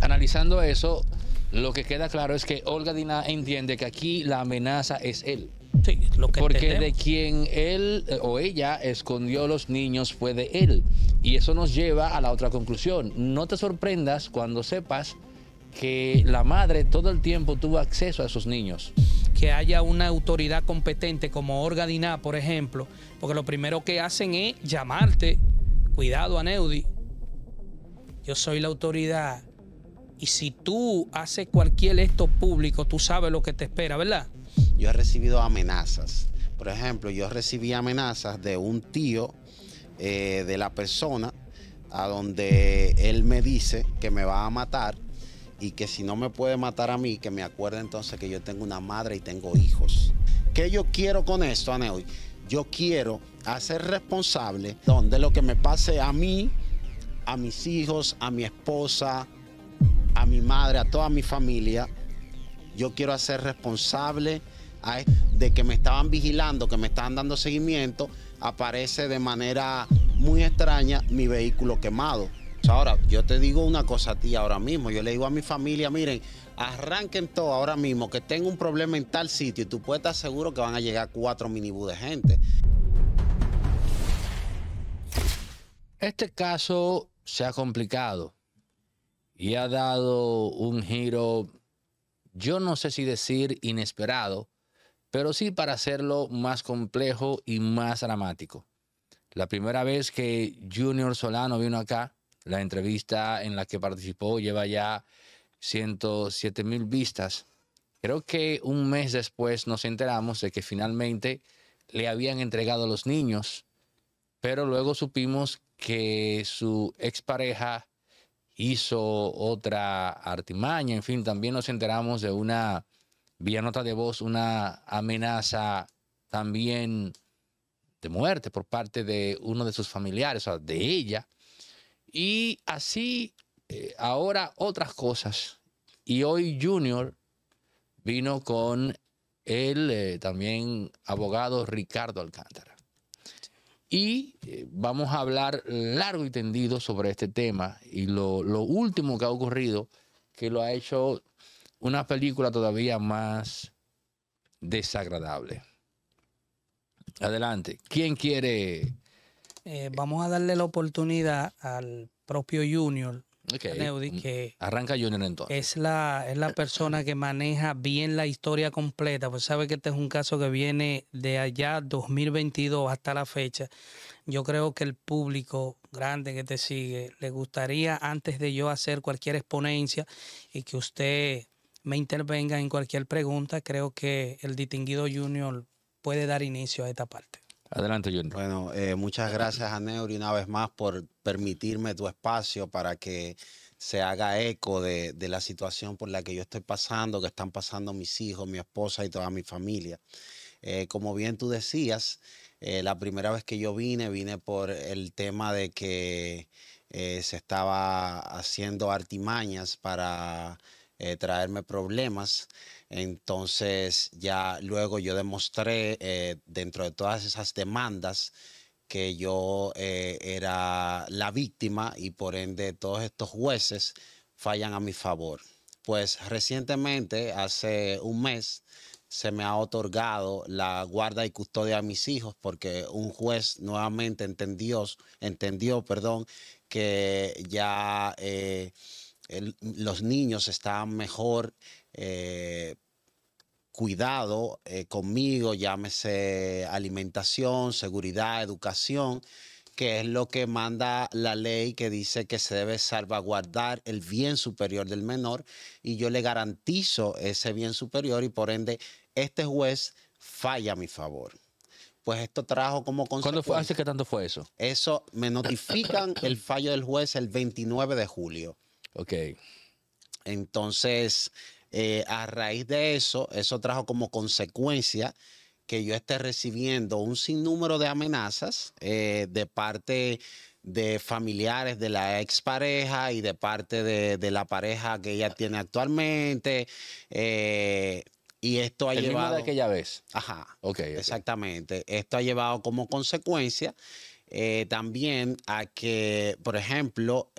analizando eso, lo que queda claro es que Olga Dina entiende que aquí la amenaza es él. Sí, lo que Porque de quien él eh, o ella escondió los niños fue de él. Y eso nos lleva a la otra conclusión. No te sorprendas cuando sepas que la madre todo el tiempo tuvo acceso a sus niños. Que haya una autoridad competente como Olga Diná, por ejemplo, porque lo primero que hacen es llamarte, cuidado a Neudi, yo soy la autoridad. Y si tú haces cualquier esto público, tú sabes lo que te espera, ¿verdad? Yo he recibido amenazas. Por ejemplo, yo recibí amenazas de un tío eh, de la persona a donde él me dice que me va a matar y que si no me puede matar a mí, que me acuerde entonces que yo tengo una madre y tengo hijos. ¿Qué yo quiero con esto, Aneoy? Yo quiero hacer responsable donde lo que me pase a mí a mis hijos, a mi esposa, a mi madre, a toda mi familia, yo quiero hacer responsable de que me estaban vigilando, que me estaban dando seguimiento, aparece de manera muy extraña mi vehículo quemado. Ahora, yo te digo una cosa a ti ahora mismo, yo le digo a mi familia, miren, arranquen todo ahora mismo, que tengo un problema en tal sitio y tú puedes estar seguro que van a llegar cuatro minibús de gente. Este caso se ha complicado y ha dado un giro, yo no sé si decir inesperado, pero sí para hacerlo más complejo y más dramático. La primera vez que Junior Solano vino acá, la entrevista en la que participó lleva ya 107 mil vistas. Creo que un mes después nos enteramos de que finalmente le habían entregado a los niños, pero luego supimos que su expareja hizo otra artimaña. En fin, también nos enteramos de una, vía nota de voz, una amenaza también de muerte por parte de uno de sus familiares, o sea, de ella. Y así, eh, ahora otras cosas. Y hoy Junior vino con el eh, también abogado Ricardo Alcántara. Y eh, vamos a hablar largo y tendido sobre este tema y lo, último que ha ocurrido, que lo ha hecho una película todavía más desagradable. Adelante, ¿quién quiere? Eh, vamos a darle la oportunidad al propio Junior Mm, arranca Junior entonces. Es la, es la eh, persona que maneja bien la historia completa, pues sabe que este es un caso que viene de allá 2022 hasta la fecha. Yo creo que el público grande que te sigue le gustaría antes de yo hacer cualquier exponencia y que usted me intervenga en cualquier pregunta, creo que el distinguido Junior puede dar inicio a esta parte. Adelante, Jordi. Bueno, eh, muchas gracias a Neuri una vez más por permitirme tu espacio para que se haga eco de, la situación por la que yo estoy pasando, que están pasando mis hijos, mi esposa y toda mi familia. Eh, como bien tú decías, eh, la primera vez que yo vine, vine por el tema de que se estaba haciendo artimañas para traerme problemas. Entonces ya luego yo demostré eh, dentro de todas esas demandas que yo eh, era la víctima y por ende todos estos jueces fallan a mi favor. Pues recientemente, hace un mes, se me ha otorgado la guarda y custodia de mis hijos porque un juez nuevamente entendió, entendió perdón, que ya eh, los niños estaban mejor eh, cuidado eh, conmigo, llámese alimentación, seguridad, educación, que es lo que manda la ley que dice que se debe salvaguardar el bien superior del menor y yo le garantizo ese bien superior y por ende este juez falla a mi favor pues esto trajo como consecuencia. ¿Cuándo hace qué tanto fue eso? Eso me notifican el fallo del juez el 29 de julio. Ok. Entonces, eh, a raíz de eso, eso trajo como consecuencia que yo esté recibiendo un sinnúmero de amenazas eh, de parte de familiares de la expareja y de parte de, la pareja que ella tiene actualmente. Eh, y esto ha llevado. de aquella vez. Ajá. Ok. Exactamente. Esto ha llevado como consecuencia también a que, por ejemplo,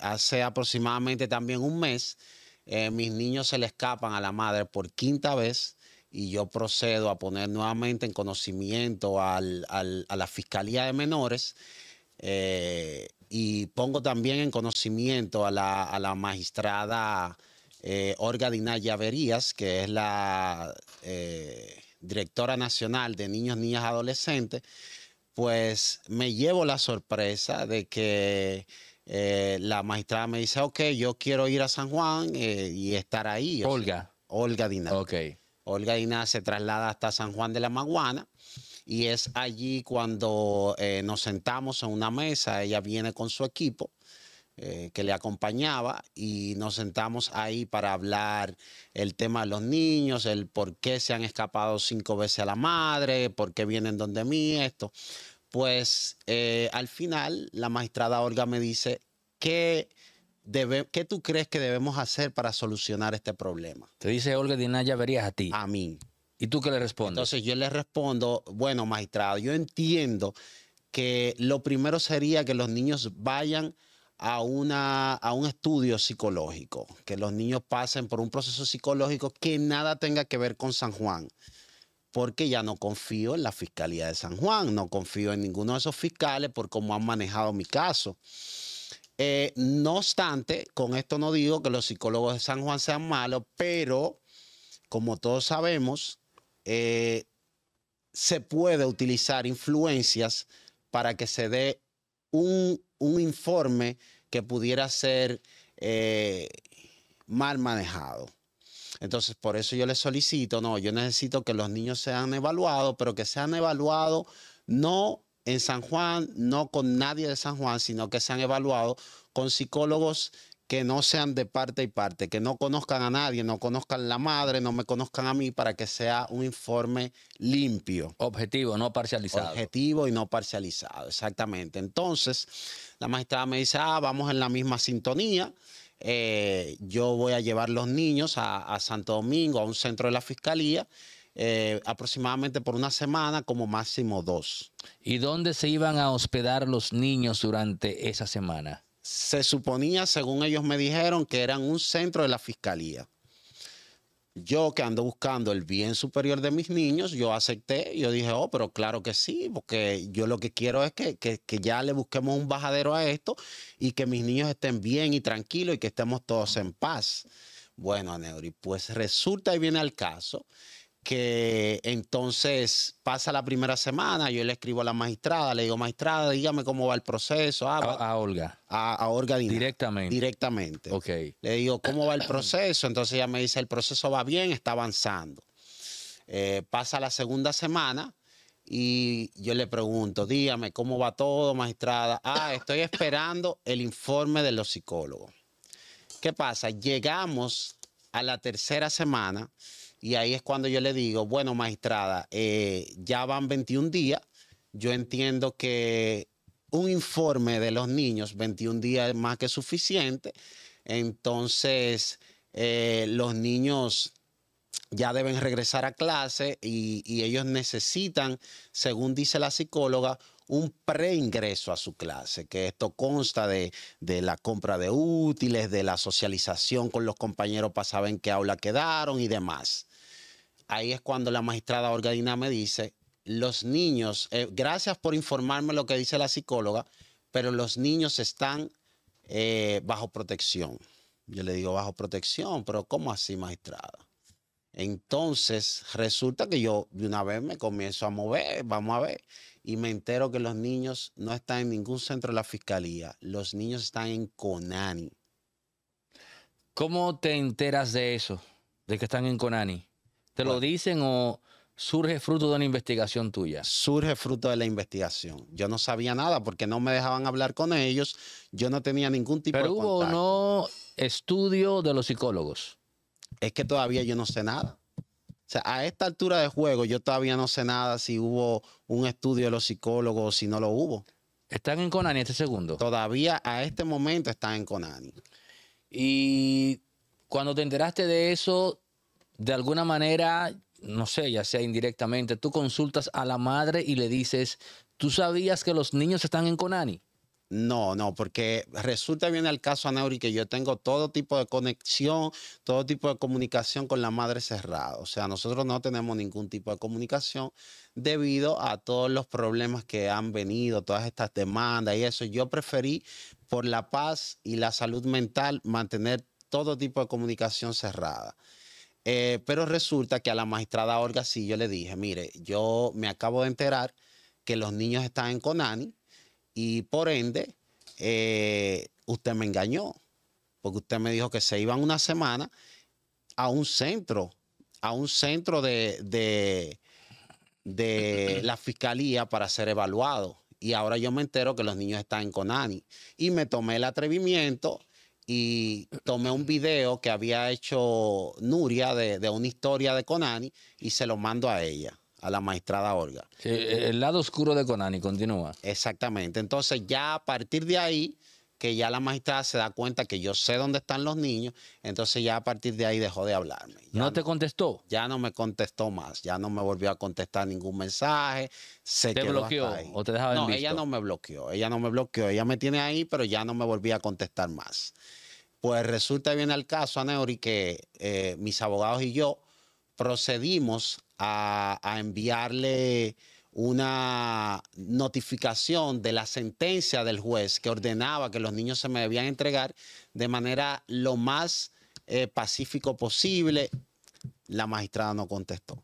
hace aproximadamente también un mes eh, mis niños se le escapan a la madre por quinta vez y yo procedo a poner nuevamente en conocimiento a la Fiscalía de Menores eh, y pongo también en conocimiento a la, magistrada eh, Olga Dinaya Verías, que es la eh, directora nacional de niños, niñas, adolescentes, pues me llevo la sorpresa de que eh, la magistrada me dice, ok, yo quiero ir a San Juan eh, y estar ahí. Olga. Olga Dina. Ok. Olga Dina se traslada hasta San Juan de la Maguana y es allí cuando eh, nos sentamos en una mesa, ella viene con su equipo. que le acompañaba y nos sentamos ahí para hablar el tema de los niños, el por qué se han escapado cinco veces a la madre, por qué vienen donde mí, esto pues eh, al final la magistrada Olga me dice, ¿qué, tú crees que debemos hacer para solucionar este problema? Te dice Olga Dinaya, verías a ti. A mí. ¿Y tú qué le respondes? Entonces yo le respondo, bueno, magistrado, yo entiendo que lo primero sería que los niños vayan a un estudio psicológico, que los niños pasen por un proceso psicológico que nada tenga que ver con San Juan porque ya no confío en la Fiscalía de San Juan, no confío en ninguno de esos fiscales por cómo han manejado mi caso. Eh, no obstante, con esto no digo que los psicólogos de San Juan sean malos, pero como todos sabemos, eh, se puede utilizar influencias para que se dé un, informe que pudiera ser eh, mal manejado. Entonces, por eso yo les solicito, no, yo necesito que los niños sean evaluados, pero que sean evaluados no en San Juan, no con nadie de San Juan, sino que sean evaluados con psicólogos que no sean de parte y parte, que no conozcan a nadie, no conozcan la madre, no me conozcan a mí, para que sea un informe limpio. Objetivo, no parcializado. Objetivo y no parcializado, exactamente. Entonces, la magistrada me dice, ah, vamos en la misma sintonía. Eh, yo voy a llevar los niños a, Santo Domingo, a un centro de la Fiscalía, eh, aproximadamente por una semana, como máximo dos. ¿Y dónde se iban a hospedar los niños durante esa semana? Se suponía, según ellos me dijeron, que eran un centro de la Fiscalía. Yo que ando buscando el bien superior de mis niños, yo acepté, yo dije, oh, pero claro que sí, porque yo lo que quiero es que, ya le busquemos un bajadero a esto y que mis niños estén bien y tranquilos y que estemos todos en paz. Bueno, Neuri, pues resulta y viene al caso que entonces pasa la primera semana, yo le escribo a la magistrada, le digo, magistrada, dígame cómo va el proceso. Ah, a, Olga. A, Olga Directamente. Directamente. Ok. Le digo, ¿cómo va el proceso? Entonces ella me dice, el proceso va bien, está avanzando. Eh, pasa la segunda semana y yo le pregunto, dígame, ¿cómo va todo, magistrada? Ah, estoy esperando el informe de los psicólogos. ¿Qué pasa? Llegamos a la tercera semana y ahí es cuando yo le digo, bueno, magistrada, eh, ya van 21 días, yo entiendo que un informe de los niños, 21 días es más que suficiente, entonces eh, los niños ya deben regresar a clase y, ellos necesitan, según dice la psicóloga, un preingreso a su clase, que esto consta de, de, la compra de útiles, de la socialización con los compañeros para saber en qué aula quedaron y demás ahí es cuando la magistrada Orgadina me dice, los niños, eh, gracias por informarme lo que dice la psicóloga, pero los niños están eh, bajo protección. Yo le digo, bajo protección, pero ¿cómo así, magistrada? Entonces, resulta que yo de una vez me comienzo a mover, vamos a ver, y me entero que los niños no están en ningún centro de la fiscalía, los niños están en Conani. ¿Cómo te enteras de eso, de que están en Conani? ¿Te lo dicen o surge fruto de una investigación tuya? Surge fruto de la investigación. Yo no sabía nada porque no me dejaban hablar con ellos. Yo no tenía ningún tipo de contacto. Pero hubo no estudio de los psicólogos. Es que todavía yo no sé nada. O sea, a esta altura de juego yo todavía no sé nada si hubo un estudio de los psicólogos o si no lo hubo. ¿Están en Conani este segundo? Todavía a este momento están en Conani. Y cuando te enteraste de eso, de alguna manera, no sé, ya sea indirectamente, tú consultas a la madre y le dices, ¿tú sabías que los niños están en Conani? No, no, porque resulta bien el caso, Anauri, que yo tengo todo tipo de conexión, todo tipo de comunicación con la madre cerrada. O sea, nosotros no tenemos ningún tipo de comunicación debido a todos los problemas que han venido, todas estas demandas y eso. Yo preferí, por la paz y la salud mental, mantener todo tipo de comunicación cerrada. Eh, pero resulta que a la magistrada Olga sí le dije, mire, yo me acabo de enterar que los niños están en Conani y por ende eh, usted me engañó, porque usted me dijo que se iban una semana a un centro, a un centro de, de, de la fiscalía para ser evaluado. Y ahora yo me entero que los niños están en Conani. Y me tomé el atrevimiento y tomé un video que había hecho Nuria de, una historia de Conani y se lo mando a ella, a la maestrada Olga. E, el lado oscuro de Conani continúa. Exactamente. Entonces ya a partir de ahí que ya la magistrada se da cuenta que yo sé dónde están los niños, entonces ya a partir de ahí dejó de hablarme. ¿No, te contestó? Ya no me contestó más, ya no me volvió a contestar ningún mensaje. Se ¿Te bloqueó o te dejaba No, ella no me bloqueó, ella no me bloqueó, ella me tiene ahí, pero ya no me volví a contestar más. Pues resulta bien el caso, Aneuri, que eh, mis abogados y yo procedimos a, a enviarle una notificación de la sentencia del juez que ordenaba que los niños se me debían entregar de manera lo más eh, pacífico posible. La magistrada no contestó.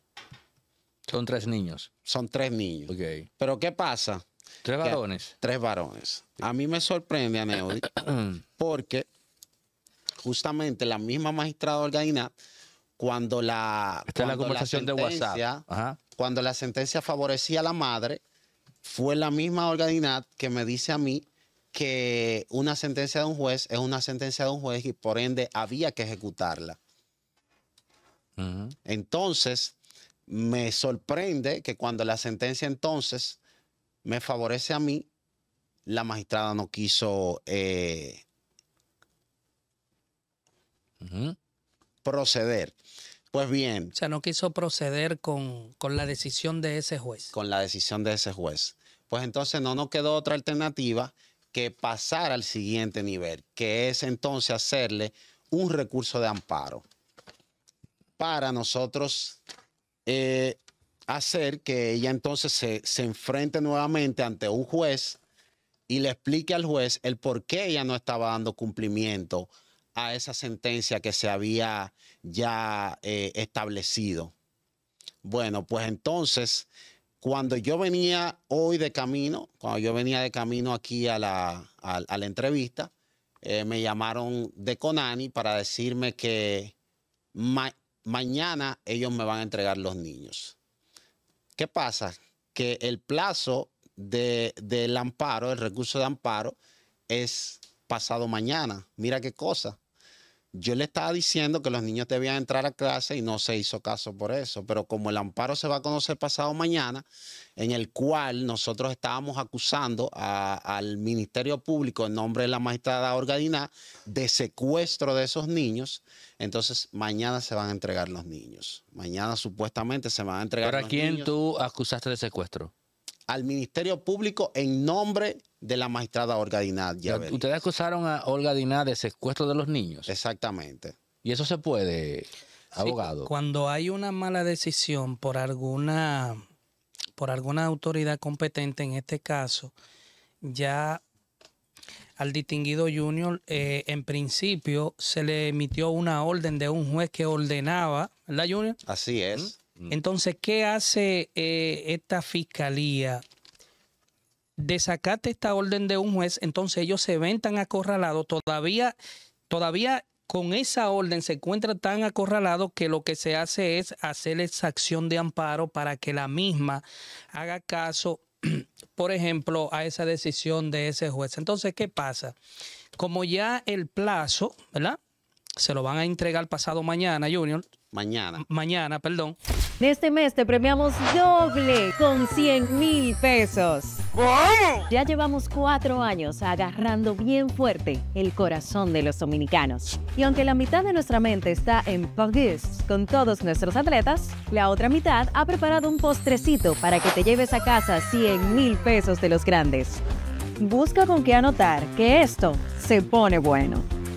Son tres niños. Son tres niños. Ok. Pero ¿qué pasa? Tres varones. tres varones. A mí me sorprende, Aneud, porque justamente la misma magistrada Olga cuando la, conversación de WhatsApp. Cuando la sentencia favorecía a la madre, fue la misma organidad que me dice a mí que una sentencia de un juez es una sentencia de un juez y por ende había que ejecutarla. Entonces, me sorprende que cuando la sentencia entonces me favorece a mí, la magistrada no quiso eh, proceder. Pues bien. O sea, no quiso proceder con, con la decisión de ese juez. Con la decisión de ese juez. Pues entonces no nos quedó otra alternativa que pasar al siguiente nivel, que es entonces hacerle un recurso de amparo para nosotros eh, hacer que ella entonces se, se, enfrente nuevamente ante un juez y le explique al juez el por qué ella no estaba dando cumplimiento a esa sentencia que se había ya eh, establecido. Bueno, pues entonces, cuando yo venía hoy de camino, cuando yo venía de camino aquí a la, entrevista, eh, me llamaron de Conani para decirme que mañana ellos me van a entregar los niños. ¿Qué pasa? Que el plazo del amparo, el recurso de amparo, es pasado mañana. Mira qué cosa. Yo le estaba diciendo que los niños debían entrar a clase y no se hizo caso por eso, pero como el amparo se va a conocer pasado mañana, en el cual nosotros estábamos acusando al Ministerio Público en nombre de la magistrada Orgadina de secuestro de esos niños, entonces mañana se van a entregar los niños. Mañana supuestamente se van a entregar los niños. ¿Para quién tú acusaste de secuestro? al Ministerio Público en nombre de la magistrada Olga Dinad. Ustedes acusaron a Olga Dinad de secuestro de los niños. Exactamente. ¿Y eso se puede, abogado? cuando hay una mala decisión por alguna, por alguna autoridad competente, en este caso, ya al distinguido Junior, eh, en principio se le emitió una orden de un juez que ordenaba, ¿verdad, Junior? Así es. ¿Mm? Entonces, ¿qué hace eh, esta fiscalía? Desacate esta orden de un juez, entonces ellos se ven tan acorralados, todavía, todavía con esa orden se encuentra tan acorralado que lo que se hace es hacer esa acción de amparo para que la misma haga caso, por ejemplo, a esa decisión de ese juez. Entonces, ¿qué pasa? Como ya el plazo, ¿verdad? Se lo van a entregar pasado mañana, Junior Mañana. Mañana, perdón. este mes te premiamos doble con 100 mil pesos. Ya llevamos cuatro años agarrando bien fuerte el corazón de los dominicanos. Y aunque la mitad de nuestra mente está en Pogues con todos nuestros atletas, la otra mitad ha preparado un postrecito para que te lleves a casa 100 mil pesos de los grandes. Busca con qué anotar que esto se pone bueno.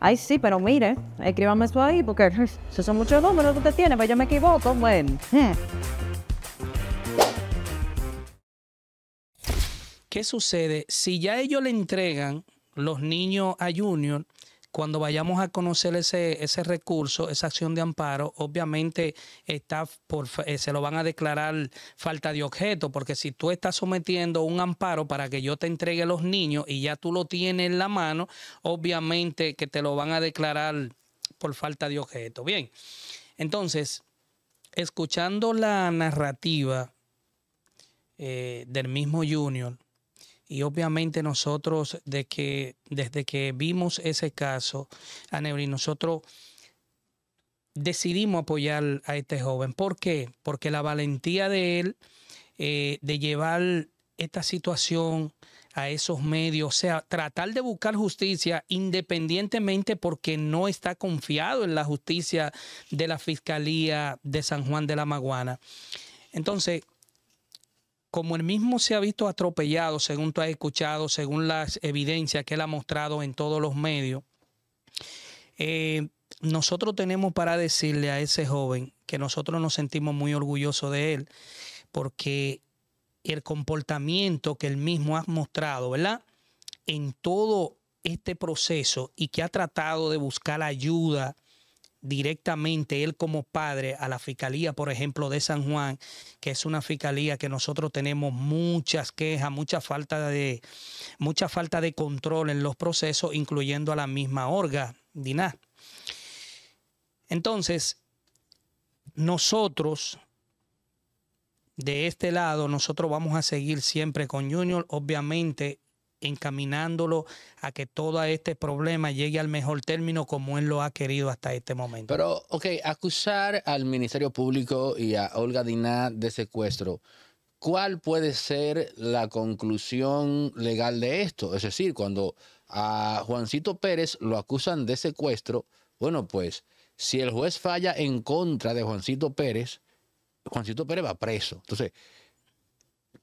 Ay, sí, pero mire, escríbame esto ahí, porque esos son muchos números que usted tiene, pero pues yo me equivoco, bueno. ¿Qué sucede? Si ya ellos le entregan los niños a Junior, cuando vayamos a conocer ese, recurso, esa acción de amparo, obviamente está por, eh, se lo van a declarar falta de objeto, porque si tú estás sometiendo un amparo para que yo te entregue los niños y ya tú lo tienes en la mano, obviamente que te lo van a declarar por falta de objeto. Bien, entonces, escuchando la narrativa eh, del mismo Junior, y obviamente nosotros, de que, desde que vimos ese caso, y nosotros decidimos apoyar a este joven. ¿Por qué? Porque la valentía de él eh, de llevar esta situación a esos medios, o sea, tratar de buscar justicia independientemente porque no está confiado en la justicia de la Fiscalía de San Juan de la Maguana. Entonces, como el mismo se ha visto atropellado, según tú has escuchado, según las evidencias que él ha mostrado en todos los medios, eh, nosotros tenemos para decirle a ese joven que nosotros nos sentimos muy orgullosos de él, porque el comportamiento que él mismo ha mostrado, ¿verdad? En todo este proceso y que ha tratado de buscar ayuda, directamente él como padre a la Fiscalía, por ejemplo, de San Juan, que es una fiscalía que nosotros tenemos muchas quejas, mucha falta de, mucha falta de control en los procesos, incluyendo a la misma Orga, Diná. Entonces, nosotros, de este lado, nosotros vamos a seguir siempre con Junior, obviamente encaminándolo a que todo este problema llegue al mejor término como él lo ha querido hasta este momento. Pero, ok, acusar al Ministerio Público y a Olga Diná de secuestro. ¿Cuál puede ser la conclusión legal de esto? Es decir, cuando a Juancito Pérez lo acusan de secuestro, bueno, pues si el juez falla en contra de Juancito Pérez, Juancito Pérez va preso. Entonces,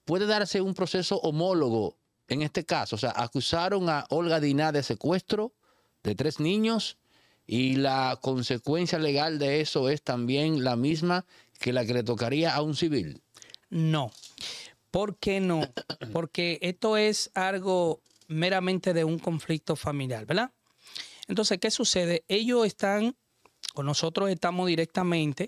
puede darse un proceso homólogo en este caso, o sea, acusaron a Olga Diná de secuestro de tres niños y la consecuencia legal de eso es también la misma que la que le tocaría a un civil. No. ¿Por qué no? Porque esto es algo meramente de un conflicto familiar, ¿verdad? Entonces, ¿qué sucede? Ellos están, o nosotros estamos directamente,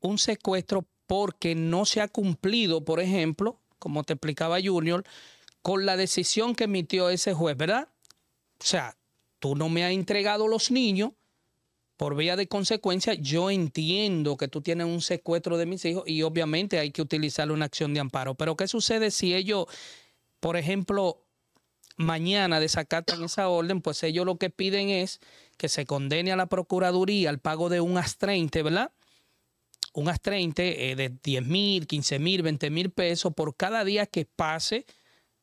un secuestro porque no se ha cumplido, por ejemplo, como te explicaba Junior, con la decisión que emitió ese juez, ¿verdad? O sea, tú no me has entregado los niños, por vía de consecuencia, yo entiendo que tú tienes un secuestro de mis hijos y obviamente hay que utilizar una acción de amparo. Pero ¿qué sucede si ellos, por ejemplo, mañana desacatan esa orden? Pues ellos lo que piden es que se condene a la Procuraduría al pago de un astreinte, ¿verdad? Unas 30 eh, de 10 mil, 15 mil, 20 mil pesos por cada día que pase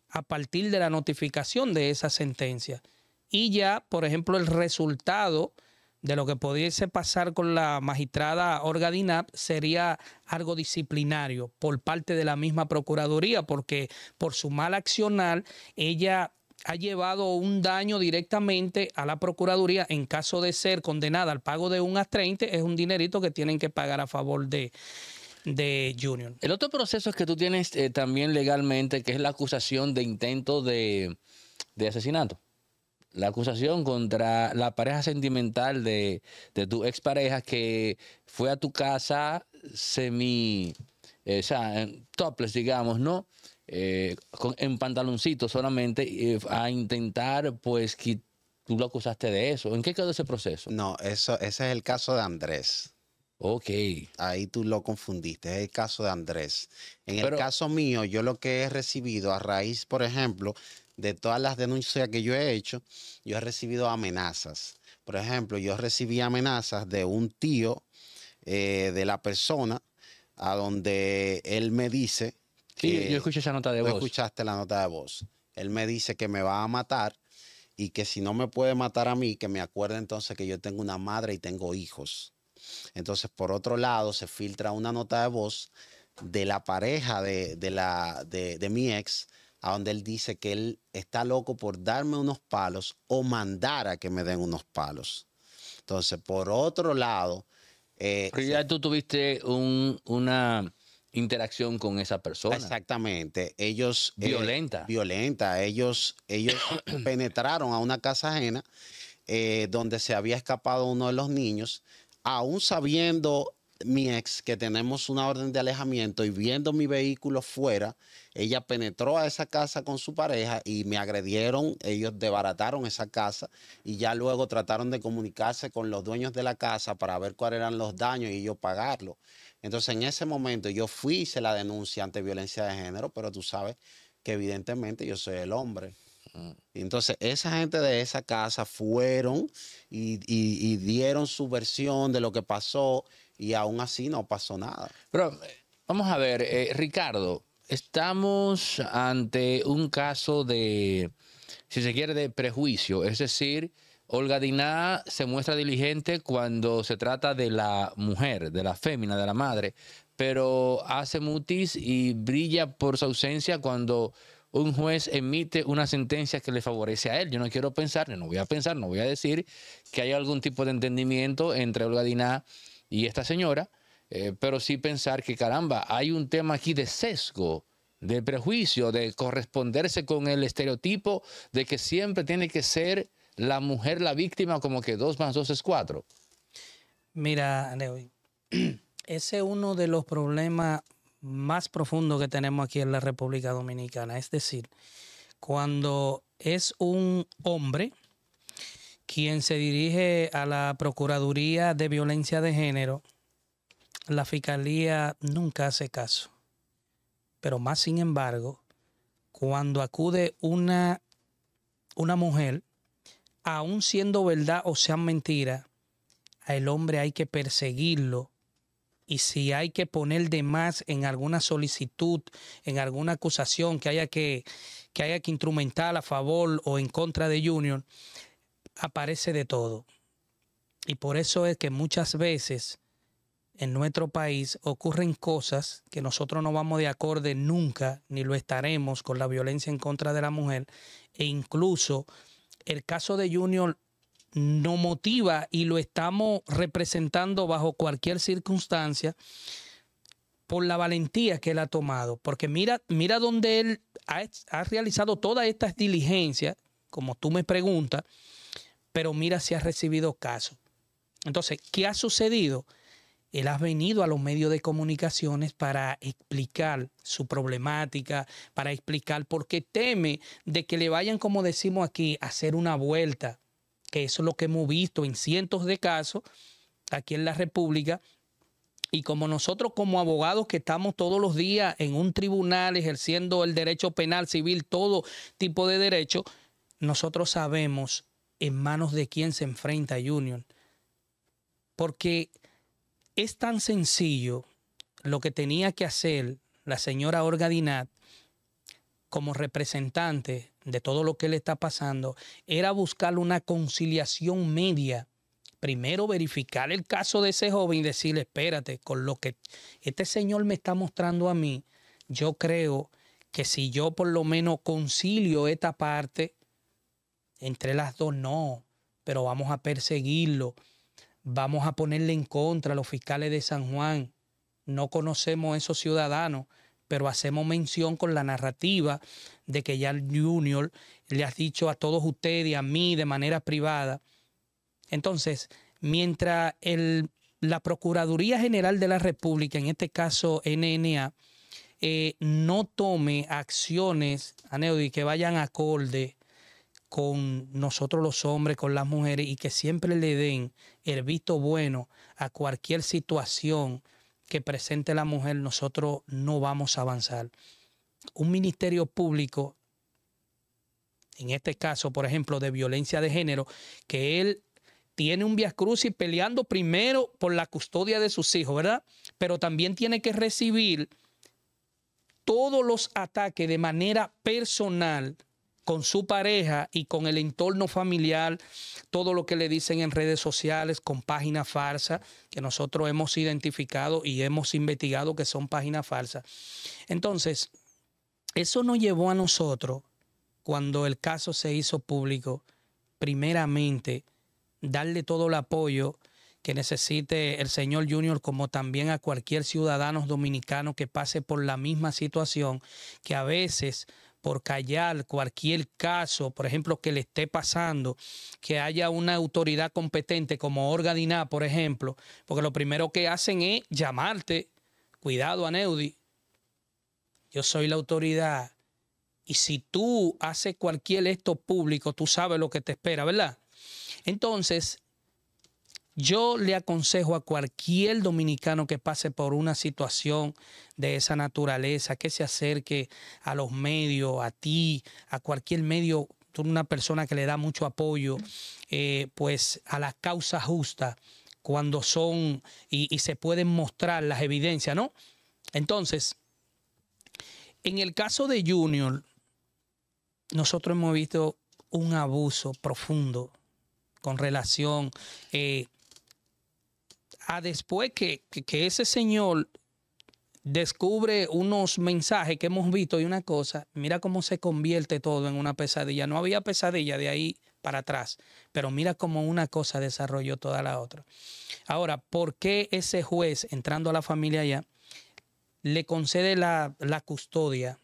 a partir de la notificación de esa sentencia. Y ya, por ejemplo, el resultado de lo que pudiese pasar con la magistrada Orga sería algo disciplinario por parte de la misma Procuraduría, porque por su mal accionar, ella ha llevado un daño directamente a la Procuraduría en caso de ser condenada al pago de un A30, es un dinerito que tienen que pagar a favor de, de Junior. El otro proceso es que tú tienes eh, también legalmente, que es la acusación de intento de, asesinato. La acusación contra la pareja sentimental de, de tu expareja que fue a tu casa semi, eh, o sea, eh, topless, digamos, ¿no? Eh, en pantaloncito solamente eh, a intentar pues que tú lo acusaste de eso. ¿En qué quedó ese proceso? No, eso, ese es el caso de Andrés. Ok. Ahí tú lo confundiste, es el caso de Andrés. En el caso mío, yo lo que he recibido a raíz, por ejemplo, de todas las denuncias que yo he hecho, yo he recibido amenazas. Por ejemplo, yo recibí amenazas de un tío eh, de la persona a donde él me dice yo escuché esa nota de voz. escuchaste la nota de voz. Él me dice que me va a matar y que si no me puede matar a mí, que me acuerde entonces que yo tengo una madre y tengo hijos. Entonces, por otro lado, se filtra una nota de voz de la pareja de, la, de, mi ex, a donde él dice que él está loco por darme unos palos o mandar a que me den unos palos. Entonces, por otro lado... Eh, Pero ya tú tuviste un, una interacción con esa persona. Exactamente. Ellos. Eh, violenta. violenta. Ellos, ellos penetraron a una casa ajena eh, donde se había escapado uno de los niños, aún sabiendo mi ex que tenemos una orden de alejamiento y viendo mi vehículo fuera, ella penetró a esa casa con su pareja y me agredieron, ellos desbarataron esa casa y ya luego trataron de comunicarse con los dueños de la casa para ver cuáles eran los daños y yo pagarlo. Entonces, en ese momento yo fui, hice la denuncia ante violencia de género, pero tú sabes que evidentemente yo soy el hombre. Mm. Entonces, esa gente de esa casa fueron y, dieron su versión de lo que pasó y aún así no pasó nada. Pero eh, vamos a ver, eh, Ricardo, estamos ante un caso de, si se quiere, de prejuicio, es decir, Olga Diná se muestra diligente cuando se trata de la mujer, de la fémina, de la madre, pero hace mutis y brilla por su ausencia cuando un juez emite una sentencia que le favorece a él. Yo no quiero pensar, no voy a pensar, no voy a decir que haya algún tipo de entendimiento entre Olga Diná y esta señora, eh, pero sí pensar que caramba, hay un tema aquí de sesgo de prejuicio, de corresponderse con el estereotipo de que siempre tiene que ser la mujer, la víctima, como que dos más dos es cuatro. Mira, Leo, ese es uno de los problemas más profundos que tenemos aquí en la República Dominicana. Es decir, cuando es un hombre quien se dirige a la Procuraduría de Violencia de Género, la Fiscalía nunca hace caso. Pero más sin embargo, cuando acude una, una mujer, Aún siendo verdad o sean mentira, al hombre hay que perseguirlo. Y si hay que poner de más en alguna solicitud, en alguna acusación que haya que, que haya que instrumentar a favor o en contra de Junior, aparece de todo. Y por eso es que muchas veces en nuestro país ocurren cosas que nosotros no vamos de acorde nunca, ni lo estaremos con la violencia en contra de la mujer, e incluso el caso de Junior no motiva y lo estamos representando bajo cualquier circunstancia por la valentía que él ha tomado. Porque mira, mira donde él ha, ha realizado todas estas diligencias, como tú me preguntas, pero mira si ha recibido caso. Entonces, ¿qué ha sucedido? Él ha venido a los medios de comunicaciones para explicar su problemática, para explicar por qué teme de que le vayan, como decimos aquí, a hacer una vuelta, que eso es lo que hemos visto en cientos de casos aquí en la República, y como nosotros como abogados que estamos todos los días en un tribunal ejerciendo el derecho penal, civil, todo tipo de derecho, nosotros sabemos en manos de quién se enfrenta Junior. Porque es tan sencillo lo que tenía que hacer la señora Orgadinat Dinat como representante de todo lo que le está pasando, era buscar una conciliación media. Primero verificar el caso de ese joven y decirle, espérate, con lo que este señor me está mostrando a mí, yo creo que si yo por lo menos concilio esta parte, entre las dos no, pero vamos a perseguirlo vamos a ponerle en contra a los fiscales de San Juan, no conocemos a esos ciudadanos, pero hacemos mención con la narrativa de que ya el Junior le ha dicho a todos ustedes y a mí de manera privada. Entonces, mientras el, la Procuraduría General de la República, en este caso NNA, eh, no tome acciones, Aneudi, que vayan acorde con nosotros los hombres, con las mujeres, y que siempre le den el visto bueno a cualquier situación que presente la mujer, nosotros no vamos a avanzar. Un ministerio público, en este caso, por ejemplo, de violencia de género, que él tiene un viacrucis y peleando primero por la custodia de sus hijos, ¿verdad? Pero también tiene que recibir todos los ataques de manera personal con su pareja y con el entorno familiar, todo lo que le dicen en redes sociales, con páginas falsas, que nosotros hemos identificado y hemos investigado que son páginas falsas. Entonces, eso nos llevó a nosotros, cuando el caso se hizo público, primeramente, darle todo el apoyo que necesite el señor Junior, como también a cualquier ciudadano dominicano que pase por la misma situación, que a veces por callar cualquier caso, por ejemplo, que le esté pasando, que haya una autoridad competente como Orga Diná, por ejemplo, porque lo primero que hacen es llamarte, cuidado Aneudi, yo soy la autoridad. Y si tú haces cualquier esto público, tú sabes lo que te espera, ¿verdad? Entonces, yo le aconsejo a cualquier dominicano que pase por una situación de esa naturaleza, que se acerque a los medios, a ti, a cualquier medio, una persona que le da mucho apoyo, eh, pues a la causa justa, cuando son y, se pueden mostrar las evidencias, ¿no? Entonces, en el caso de Junior, nosotros hemos visto un abuso profundo con relación eh, a después que, ese señor descubre unos mensajes que hemos visto y una cosa, mira cómo se convierte todo en una pesadilla. No había pesadilla de ahí para atrás, pero mira cómo una cosa desarrolló toda la otra. Ahora, ¿por qué ese juez, entrando a la familia allá, le concede la, la custodia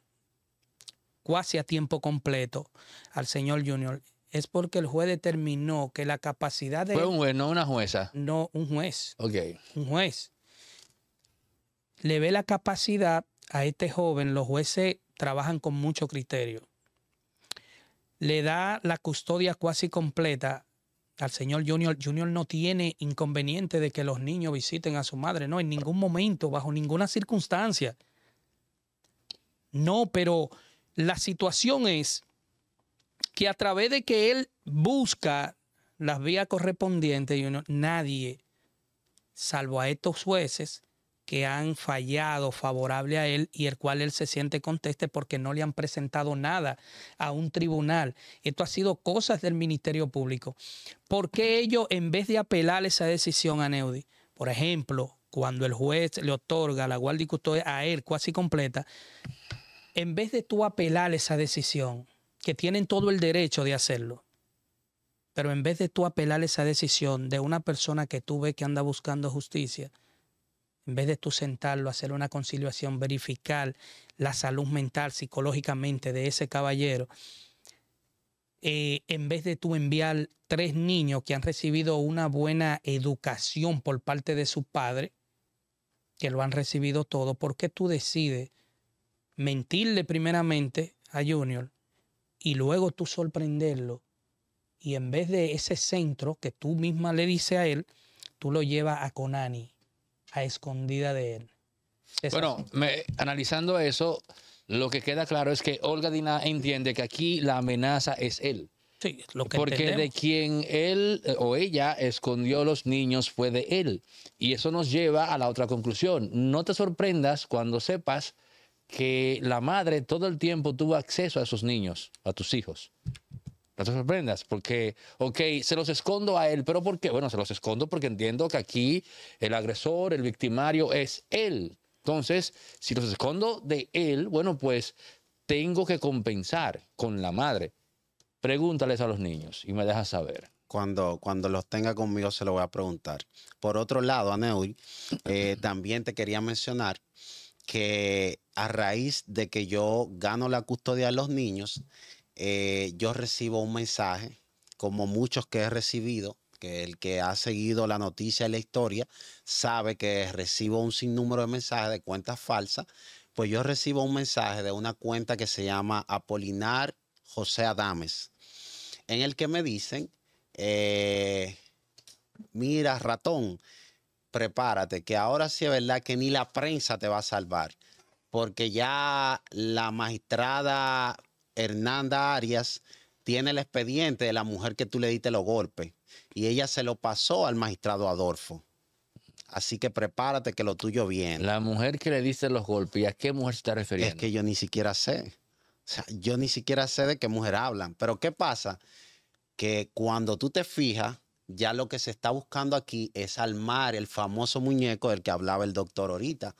cuasi a tiempo completo al señor Junior? es porque el juez determinó que la capacidad de... Fue un juez, no una jueza. No, un juez. Ok. Un juez. Le ve la capacidad a este joven, los jueces trabajan con mucho criterio. Le da la custodia cuasi completa al señor Junior. Junior no tiene inconveniente de que los niños visiten a su madre, no, en ningún momento, bajo ninguna circunstancia. No, pero la situación es que a través de que él busca las vías correspondientes, y nadie, salvo a estos jueces que han fallado favorable a él y el cual él se siente conteste porque no le han presentado nada a un tribunal. Esto ha sido cosas del Ministerio Público. ¿Por qué ellos, en vez de apelar esa decisión a Neudi? Por ejemplo, cuando el juez le otorga la guardia custodia a él cuasi completa, en vez de tú apelar esa decisión, que tienen todo el derecho de hacerlo. Pero en vez de tú apelar esa decisión de una persona que tú ves que anda buscando justicia, en vez de tú sentarlo, hacer una conciliación, verificar la salud mental, psicológicamente de ese caballero, eh, en vez de tú enviar tres niños que han recibido una buena educación por parte de su padre, que lo han recibido todo, ¿por qué tú decides mentirle primeramente a Junior y luego tú sorprenderlo y en vez de ese centro que tú misma le dices a él, tú lo llevas a Conani, a escondida de él. bueno, me, analizando eso, lo que queda claro es que Olga Dina entiende que aquí la amenaza es él. Sí, lo que Porque de quien él eh, o ella escondió los niños fue de él. Y eso nos lleva a la otra conclusión. No te sorprendas cuando sepas que la madre todo el tiempo tuvo acceso a esos niños, a tus hijos. No te sorprendas, porque, ok, se los escondo a él, pero ¿por qué? Bueno, se los escondo porque entiendo que aquí el agresor, el victimario es él. Entonces, si los escondo de él, bueno, pues tengo que compensar con la madre. Pregúntales a los niños y me dejas saber. Cuando, cuando, los tenga conmigo se lo voy a preguntar. Por otro lado, Aneuy eh, también te quería mencionar que a raíz de que yo gano la custodia de los niños, eh, yo recibo un mensaje, como muchos que he recibido, que el que ha seguido la noticia y la historia sabe que recibo un sinnúmero de mensajes de cuentas falsas, pues yo recibo un mensaje de una cuenta que se llama Apolinar José Adames, en el que me dicen, eh, mira ratón, prepárate, que ahora sí es verdad que ni la prensa te va a salvar, porque ya la magistrada Hernanda Arias tiene el expediente de la mujer que tú le diste los golpes y ella se lo pasó al magistrado Adolfo. Así que prepárate que lo tuyo viene. La mujer que le diste los golpes, ¿y a qué mujer se está refiriendo? Es que yo ni siquiera sé. O sea, yo ni siquiera sé de qué mujer hablan. Pero ¿qué pasa? Que cuando tú te fijas, ya lo que se está buscando aquí es armar el famoso muñeco del que hablaba el doctor ahorita.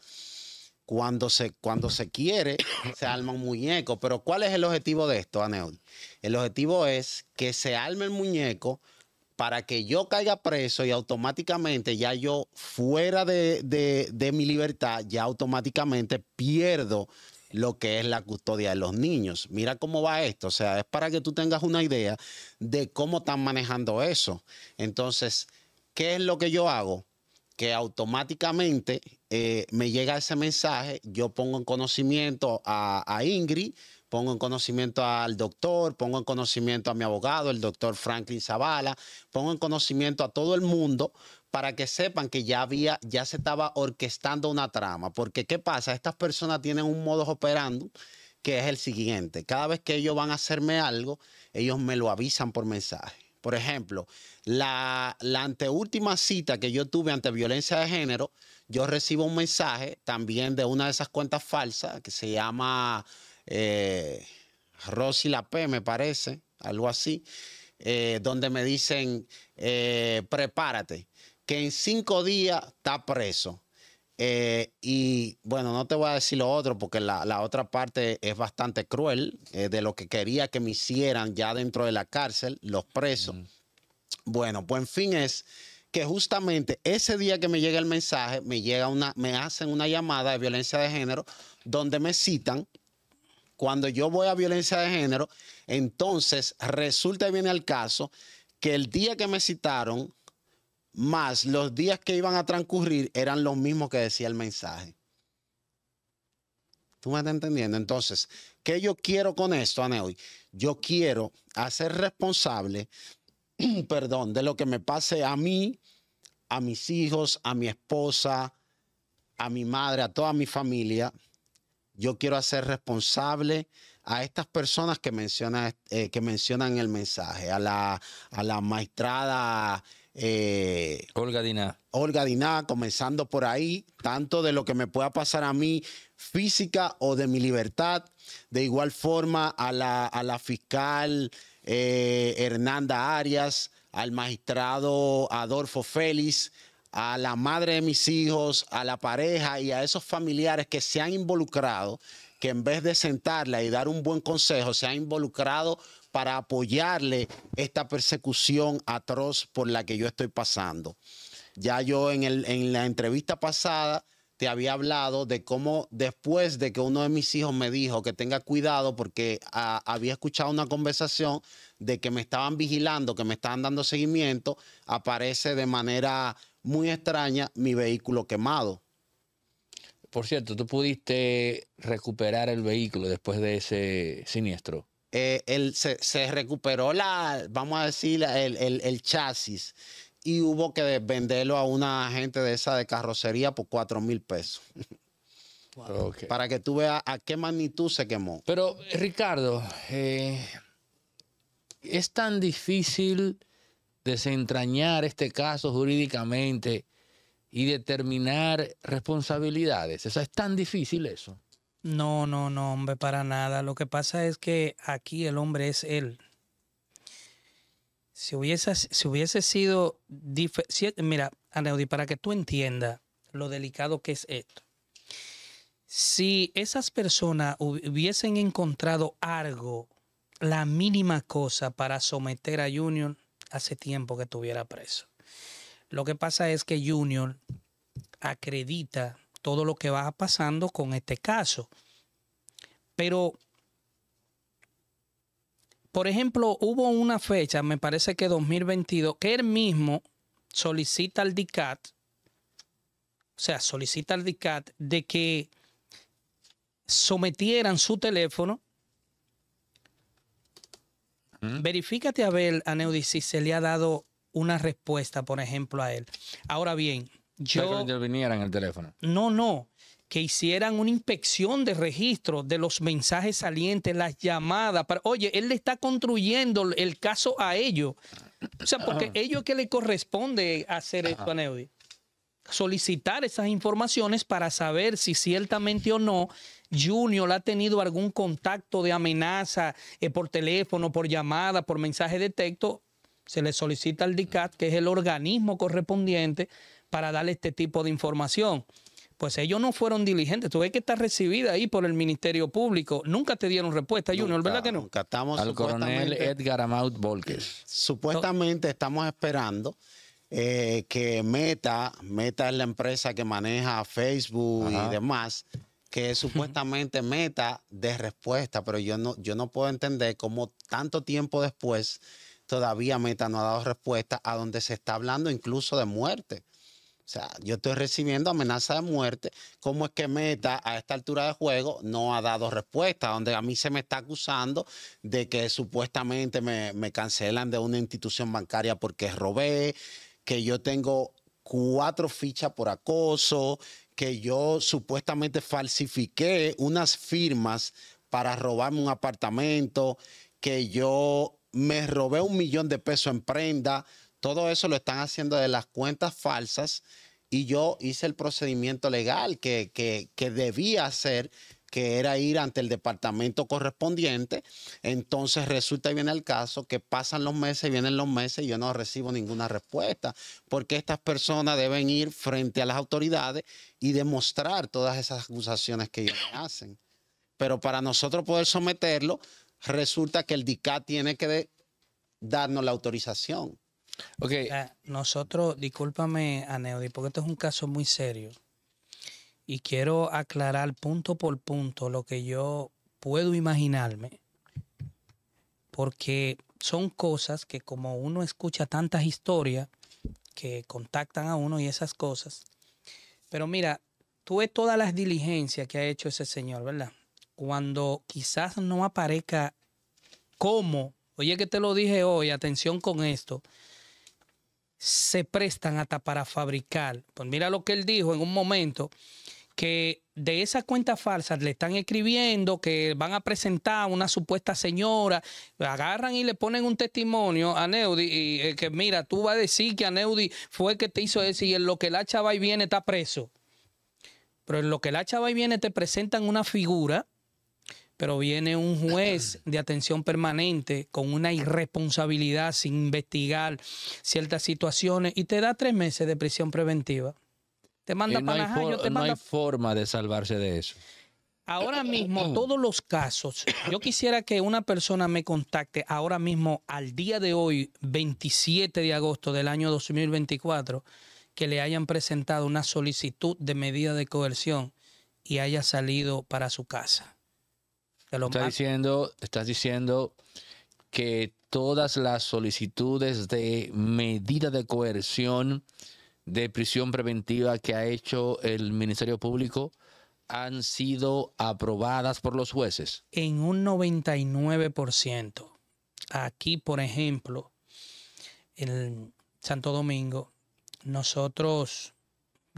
Cuando se, cuando se quiere, se arma un muñeco. Pero ¿cuál es el objetivo de esto, Aneud? El objetivo es que se arme el muñeco para que yo caiga preso y automáticamente ya yo fuera de, de mi libertad, ya automáticamente pierdo lo que es la custodia de los niños. Mira cómo va esto, o sea, es para que tú tengas una idea de cómo están manejando eso. Entonces, ¿qué es lo que yo hago? Que automáticamente eh, me llega ese mensaje, yo pongo en conocimiento a, a Ingrid, pongo en conocimiento al doctor, pongo en conocimiento a mi abogado, el doctor Franklin Zavala, pongo en conocimiento a todo el mundo para que sepan que ya había, ya se estaba orquestando una trama. Porque, ¿qué pasa? Estas personas tienen un modo operando que es el siguiente. Cada vez que ellos van a hacerme algo, ellos me lo avisan por mensaje. Por ejemplo, la, anteúltima cita que yo tuve ante violencia de género, yo recibo un mensaje también de una de esas cuentas falsas que se llama eh, Rosy La P, me parece, algo así, eh, donde me dicen, eh, prepárate que en cinco días está preso. Eh, y bueno, no te voy a decir lo otro porque la, otra parte es bastante cruel eh, de lo que quería que me hicieran ya dentro de la cárcel, los presos. Bueno, pues en fin es que justamente ese día que me llega el mensaje, me, llega una, me hacen una llamada de violencia de género donde me citan. Cuando yo voy a violencia de género, entonces resulta y viene al caso que el día que me citaron, más los días que iban a transcurrir eran los mismos que decía el mensaje. ¿Tú me estás entendiendo? Entonces, ¿qué yo quiero con esto, Aneoy? Yo quiero hacer responsable, perdón, de lo que me pase a mí, a mis hijos, a mi esposa, a mi madre, a toda mi familia. Yo quiero hacer responsable a estas personas que, eh, que mencionan el mensaje, a la, a la maestrada eh, Olga Diná. Olga Diná, comenzando por ahí, tanto de lo que me pueda pasar a mí física o de mi libertad. De igual forma a la, fiscal eh, Hernanda Arias, al magistrado Adolfo Félix, a la madre de mis hijos, a la pareja y a esos familiares que se han involucrado, que en vez de sentarla y dar un buen consejo, se han involucrado para apoyarle esta persecución atroz por la que yo estoy pasando. Ya yo en, la entrevista pasada te había hablado de cómo después de que uno de mis hijos me dijo que tenga cuidado porque ah, había escuchado una conversación de que me estaban vigilando, que me estaban dando seguimiento, aparece de manera muy extraña mi vehículo quemado. Por cierto, tú pudiste recuperar el vehículo después de ese siniestro. Eh, se, recuperó la, vamos a decir, el, chasis y hubo que venderlo a una gente de esa de carrocería por 4 mil pesos. Para que tú veas a qué magnitud se quemó. Pero, Ricardo, eh, es tan difícil desentrañar este caso jurídicamente y determinar responsabilidades. O es tan difícil eso. No, no, no, hombre, para nada. Lo que pasa es que aquí el hombre es él. Si hubiese, si hubiese sido... mira, Aneudi, para que tú entiendas lo delicado que es esto. Si esas personas hubiesen encontrado algo, la mínima cosa para someter a Junior, hace tiempo que estuviera preso. Lo que pasa es que Junior acredita todo lo que va pasando con este caso. Pero, por ejemplo, hubo una fecha, me parece que 2022, que él mismo solicita al DICAT, o sea, solicita al DICAT de que sometieran su teléfono. Verifícate a ver a Neudi si se le ha dado una respuesta, por ejemplo, a él. Ahora bien, el teléfono. No, no. Que hicieran una inspección de registro de los mensajes salientes, las llamadas. oye, él le está construyendo el caso a ellos. O sea, porque ah. ellos que le corresponde hacer esto a Neudi. Solicitar esas informaciones para saber si ciertamente o no Junior ha tenido algún contacto de amenaza eh, por teléfono, por llamada, por mensaje de texto. Se le solicita al DICAT, que es el organismo correspondiente, para darle este tipo de información. Pues ellos no fueron diligentes. Tú ves que está recibida ahí por el Ministerio Público. Nunca te dieron respuesta, Junior, ¿verdad que no? Nunca estamos al coronel Edgar Amaut Volker... Supuestamente estamos esperando eh, que Meta, Meta es la empresa que maneja Facebook y demás, que supuestamente Meta dé respuesta, pero yo no, yo no puedo entender cómo tanto tiempo después todavía Meta no ha dado respuesta a donde se está hablando incluso de muerte. O sea, yo estoy recibiendo amenaza de muerte. ¿Cómo es que Meta a esta altura de juego no ha dado respuesta? Donde a mí se me está acusando de que supuestamente me, cancelan de una institución bancaria porque robé, que yo tengo cuatro fichas por acoso, que yo supuestamente falsifiqué unas firmas para robarme un apartamento, que yo me robé un millón de pesos en prenda. Todo eso lo están haciendo de las cuentas falsas y yo hice el procedimiento legal que, debía hacer que era ir ante el departamento correspondiente. Entonces resulta y viene el caso que pasan los meses, vienen los meses y yo no recibo ninguna respuesta, porque estas personas deben ir frente a las autoridades y demostrar todas esas acusaciones que ellos hacen. Pero para nosotros poder someterlo, resulta que el DICAT tiene que darnos la autorización nosotros, discúlpame, Aneudi, porque esto es un caso muy serio. Y quiero aclarar punto por punto lo que yo puedo imaginarme. Porque son cosas que como uno escucha tantas historias que contactan a uno y esas cosas. Pero mira, tuve todas las diligencias que ha hecho ese señor, ¿verdad? Cuando quizás no aparezca cómo, oye que te lo dije hoy, atención con esto, se prestan hasta para fabricar. Pues mira lo que él dijo en un momento, que de esas cuentas falsas le están escribiendo que van a presentar a una supuesta señora, agarran y le ponen un testimonio a Neudi y eh, que mira, tú vas a decir que a Neudi fue el que te hizo eso y en lo que la chava y viene está preso. Pero en lo que la chava y viene te presentan una figura pero viene un juez de atención permanente con una irresponsabilidad sin investigar ciertas situaciones y te da tres meses de prisión preventiva. Te manda no para hay, no hay forma de salvarse de eso. Ahora mismo, todos los casos, yo quisiera que una persona me contacte ahora mismo, al día de hoy, 27 de agosto del año 2024, que le hayan presentado una solicitud de medida de coerción y haya salido para su casa diciendo, estás diciendo que todas las solicitudes de medida de coerción de prisión preventiva que ha hecho el Ministerio Público han sido aprobadas por los jueces? En un 99%. Aquí, por ejemplo, en Santo Domingo, nosotros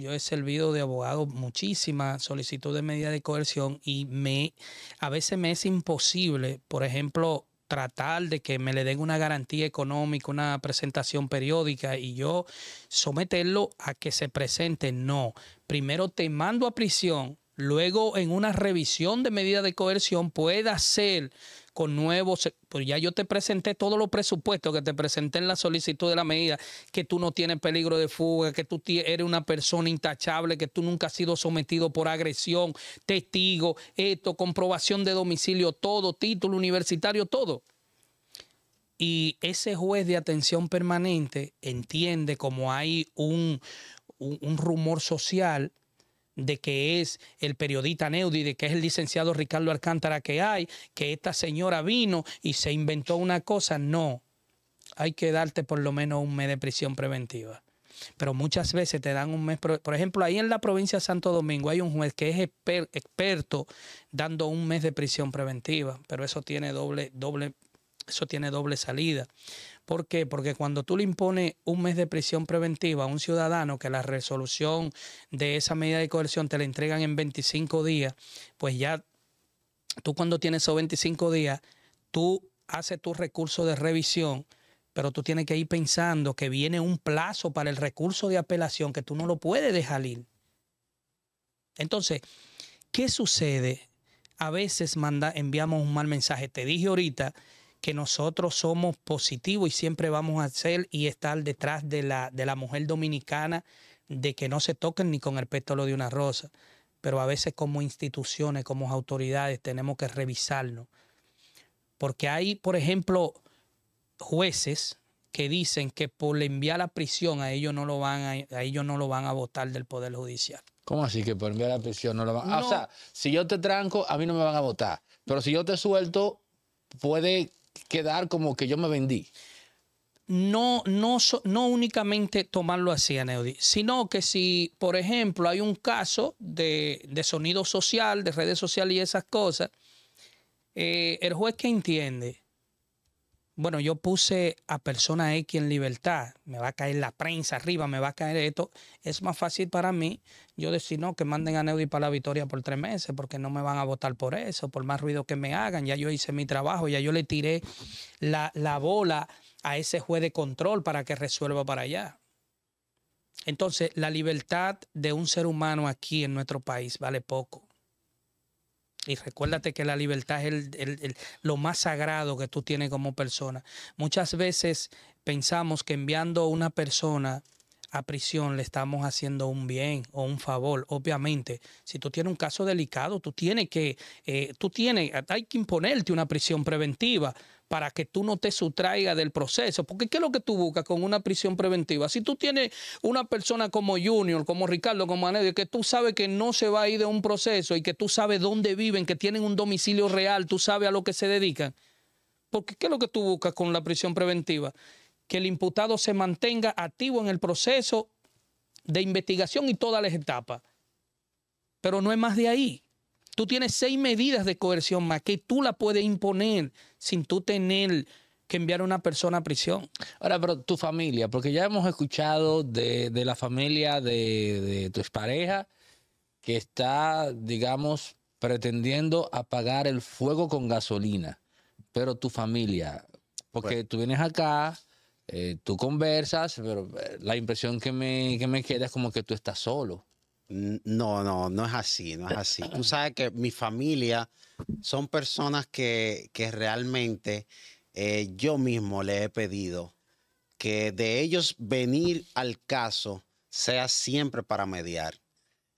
yo he servido de abogado muchísimas solicitudes de medida de coerción y me a veces me es imposible, por ejemplo, tratar de que me le den una garantía económica, una presentación periódica y yo someterlo a que se presente. No, primero te mando a prisión, luego en una revisión de medida de coerción pueda ser con nuevos, pues ya yo te presenté todos los presupuestos que te presenté en la solicitud de la medida, que tú no tienes peligro de fuga, que tú eres una persona intachable, que tú nunca has sido sometido por agresión, testigo, esto, comprobación de domicilio, todo, título universitario, todo. Y ese juez de atención permanente entiende como hay un, rumor social de que es el periodista Neudi, de que es el licenciado Ricardo Alcántara que hay, que esta señora vino y se inventó una cosa. No, hay que darte por lo menos un mes de prisión preventiva. Pero muchas veces te dan un mes, por ejemplo, ahí en la provincia de Santo Domingo hay un juez que es experto dando un mes de prisión preventiva, pero eso tiene doble, doble, eso tiene doble salida. ¿Por qué? Porque cuando tú le impones un mes de prisión preventiva a un ciudadano que la resolución de esa medida de coerción te la entregan en 25 días, pues ya tú cuando tienes esos 25 días, tú haces tu recurso de revisión, pero tú tienes que ir pensando que viene un plazo para el recurso de apelación que tú no lo puedes dejar ir. Entonces, ¿qué sucede? A veces manda, enviamos un mal mensaje. Te dije ahorita que nosotros somos positivos y siempre vamos a ser y estar detrás de la, de la mujer dominicana, de que no se toquen ni con el pétalo de una rosa. Pero a veces como instituciones, como autoridades, tenemos que revisarnos. Porque hay, por ejemplo, jueces que dicen que por enviar a prisión a ellos no lo van a, ellos no lo van a votar del poder judicial. ¿Cómo así que por enviar a prisión no lo van? a ah, o sea, si yo te tranco, a mí no me van a votar. Pero si yo te suelto, puede quedar como que yo me vendí. No, no, no únicamente tomarlo así, Aneudi, sino que si, por ejemplo, hay un caso de, de sonido social, de redes sociales y esas cosas, eh, el juez que entiende bueno, yo puse a persona X en libertad, me va a caer la prensa arriba, me va a caer esto. Es más fácil para mí yo decir, no, que manden a Neudi para la victoria por tres meses, porque no me van a votar por eso, por más ruido que me hagan. Ya yo hice mi trabajo, ya yo le tiré la bola a ese juez de control para que resuelva para allá. Entonces, la libertad de un ser humano aquí en nuestro país vale poco. Y recuérdate que la libertad es lo más sagrado que tú tienes como persona. Muchas veces pensamos que enviando a una persona a prisión le estamos haciendo un bien o un favor. Obviamente, si tú tienes un caso delicado, tú tienes que, eh, tú tienes, hay que imponerte una prisión preventiva, para que tú no te sustraigas del proceso. Porque ¿qué es lo que tú buscas con una prisión preventiva? Si tú tienes una persona como Junior, como Ricardo, como Anedio, que tú sabes que no se va a ir de un proceso y que tú sabes dónde viven, que tienen un domicilio real, tú sabes a lo que se dedican. Porque ¿qué es lo que tú buscas con la prisión preventiva? Que el imputado se mantenga activo en el proceso de investigación y todas las etapas. Pero no es más de ahí. Tú tienes seis medidas de coerción más que tú la puedes imponer sin tú tener que enviar a una persona a prisión. Ahora, pero tu familia, porque ya hemos escuchado de, de la familia de, de tu expareja que está, digamos, pretendiendo apagar el fuego con gasolina, pero tu familia, porque tú vienes acá, eh, tú conversas, pero eh, la impresión que me, que me queda es como que tú estás solo. No, no, no es así, no es así. Tú sabes que mi familia son personas que, que realmente eh, yo mismo le he pedido que de ellos venir al caso sea siempre para mediar.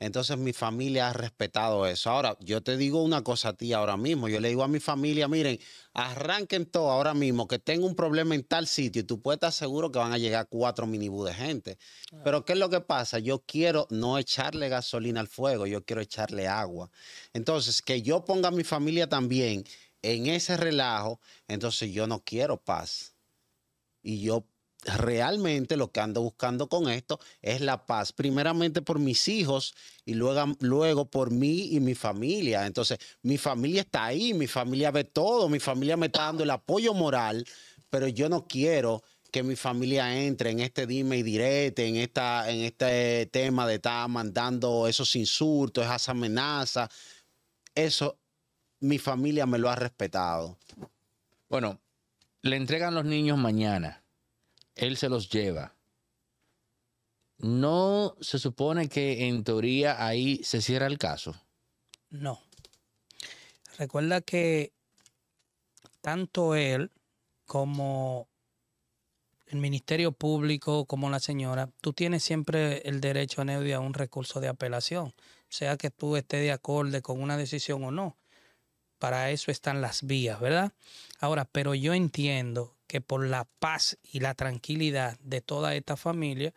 Entonces mi familia ha respetado eso. Ahora, yo te digo una cosa a ti ahora mismo. Yo le digo a mi familia, miren, arranquen todo ahora mismo, que tengo un problema en tal sitio y tú puedes estar seguro que van a llegar cuatro minibús de gente. Pero ¿qué es lo que pasa? Yo quiero no echarle gasolina al fuego, yo quiero echarle agua. Entonces, que yo ponga a mi familia también en ese relajo, entonces yo no quiero paz. Y yo realmente lo que ando buscando con esto es la paz, primeramente por mis hijos y luego, luego por mí y mi familia. Entonces, mi familia está ahí, mi familia ve todo, mi familia me está dando el apoyo moral, pero yo no quiero que mi familia entre en este dime y direte, en, esta, en este tema de estar mandando esos insultos, esas amenazas. Eso mi familia me lo ha respetado. Bueno, le entregan los niños mañana él se los lleva. ¿No se supone que en teoría ahí se cierra el caso? No. Recuerda que tanto él como el Ministerio Público, como la señora, tú tienes siempre el derecho, a un recurso de apelación, sea que tú estés de acuerdo con una decisión o no. Para eso están las vías, ¿verdad? Ahora, pero yo entiendo que por la paz y la tranquilidad de toda esta familia,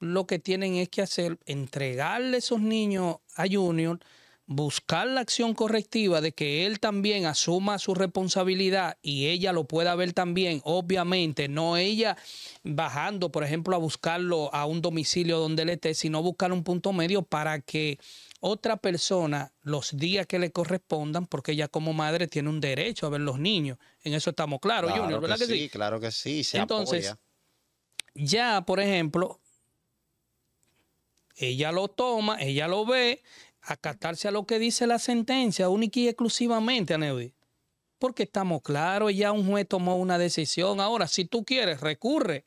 lo que tienen es que hacer, entregarle esos niños a Junior, buscar la acción correctiva de que él también asuma su responsabilidad y ella lo pueda ver también, obviamente, no ella bajando, por ejemplo, a buscarlo a un domicilio donde él esté, sino buscar un punto medio para que otra persona los días que le correspondan, porque ella como madre tiene un derecho a ver los niños. En eso estamos claros, Junior, ¿verdad que, sí? Claro que sí, se Entonces, ya, por ejemplo, ella lo toma, ella lo ve, acatarse a lo que dice la sentencia, única y exclusivamente, Aneudi. Porque estamos claros, ya un juez tomó una decisión. Ahora, si tú quieres, recurre.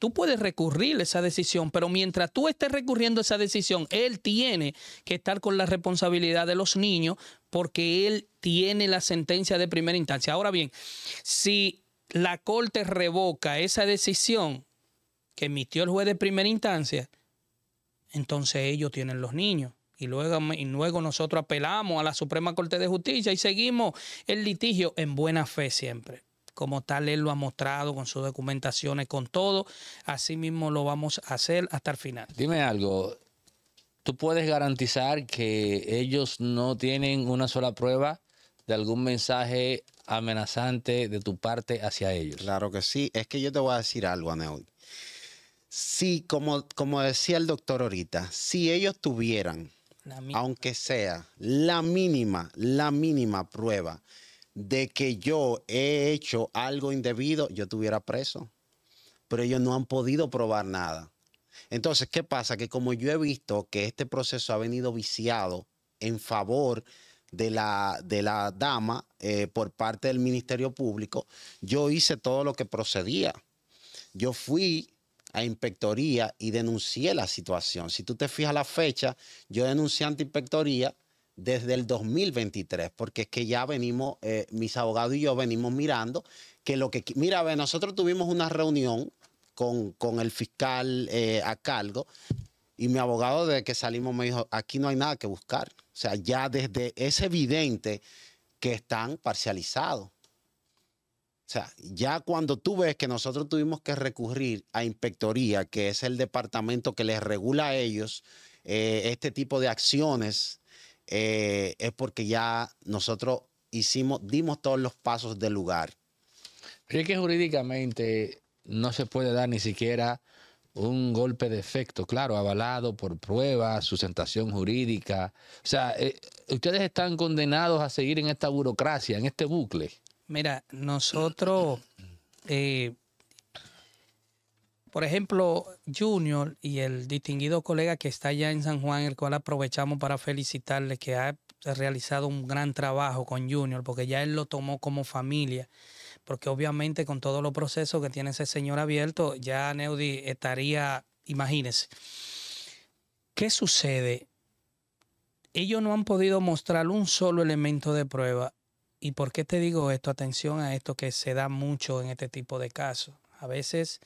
Tú puedes recurrir esa decisión, pero mientras tú estés recurriendo a esa decisión, él tiene que estar con la responsabilidad de los niños porque él tiene la sentencia de primera instancia. Ahora bien, si la corte revoca esa decisión que emitió el juez de primera instancia, entonces ellos tienen los niños. Y luego, y luego nosotros apelamos a la Suprema Corte de Justicia y seguimos el litigio en buena fe siempre como tal él lo ha mostrado con sus documentaciones, con todo. Así mismo lo vamos a hacer hasta el final. Dime algo, ¿tú puedes garantizar que ellos no tienen una sola prueba de algún mensaje amenazante de tu parte hacia ellos? Claro que sí, es que yo te voy a decir algo, hoy. Sí, como, como decía el doctor ahorita, si ellos tuvieran, aunque sea la mínima, la mínima prueba, de que yo he hecho algo indebido, yo estuviera preso. Pero ellos no han podido probar nada. Entonces, ¿qué pasa? Que como yo he visto que este proceso ha venido viciado en favor de la, de la dama eh, por parte del Ministerio Público, yo hice todo lo que procedía. Yo fui a inspectoría y denuncié la situación. Si tú te fijas la fecha, yo denuncié ante inspectoría desde el 2023, porque es que ya venimos, eh, mis abogados y yo venimos mirando que lo que, mira, ver, nosotros tuvimos una reunión con, el fiscal eh, a cargo y mi abogado desde que salimos me dijo, aquí no hay nada que buscar. O sea, ya desde es evidente que están parcializados. O sea, ya cuando tú ves que nosotros tuvimos que recurrir a Inspectoría, que es el departamento que les regula a ellos eh, este tipo de acciones eh, es porque ya nosotros hicimos, dimos todos los pasos del lugar. Pero es que jurídicamente no se puede dar ni siquiera un golpe de efecto, claro, avalado por pruebas, sustentación jurídica. O sea, eh, ustedes están condenados a seguir en esta burocracia, en este bucle. Mira, nosotros eh, por ejemplo, Junior y el distinguido colega que está allá en San Juan, el cual aprovechamos para felicitarle que ha realizado un gran trabajo con Junior, porque ya él lo tomó como familia, porque obviamente con todos los procesos que tiene ese señor abierto, ya Neudi estaría, Imagínese. ¿qué sucede? Ellos no han podido mostrar un solo elemento de prueba. ¿Y por qué te digo esto? Atención a esto que se da mucho en este tipo de casos. A veces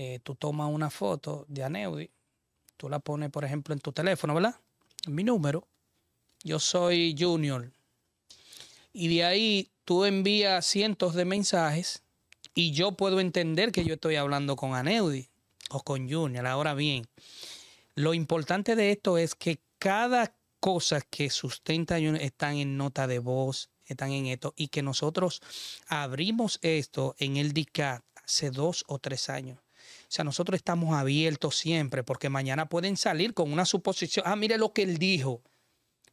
eh, tú tomas una foto de Aneudi, tú la pones, por ejemplo, en tu teléfono, ¿verdad? En mi número. Yo soy Junior. Y de ahí tú envías cientos de mensajes y yo puedo entender que yo estoy hablando con Aneudi o con Junior. Ahora bien, lo importante de esto es que cada cosa que sustenta Junior están en nota de voz, están en esto y que nosotros abrimos esto en el DICAT hace dos o tres años. O sea, nosotros estamos abiertos siempre porque mañana pueden salir con una suposición, ah, mire lo que él dijo.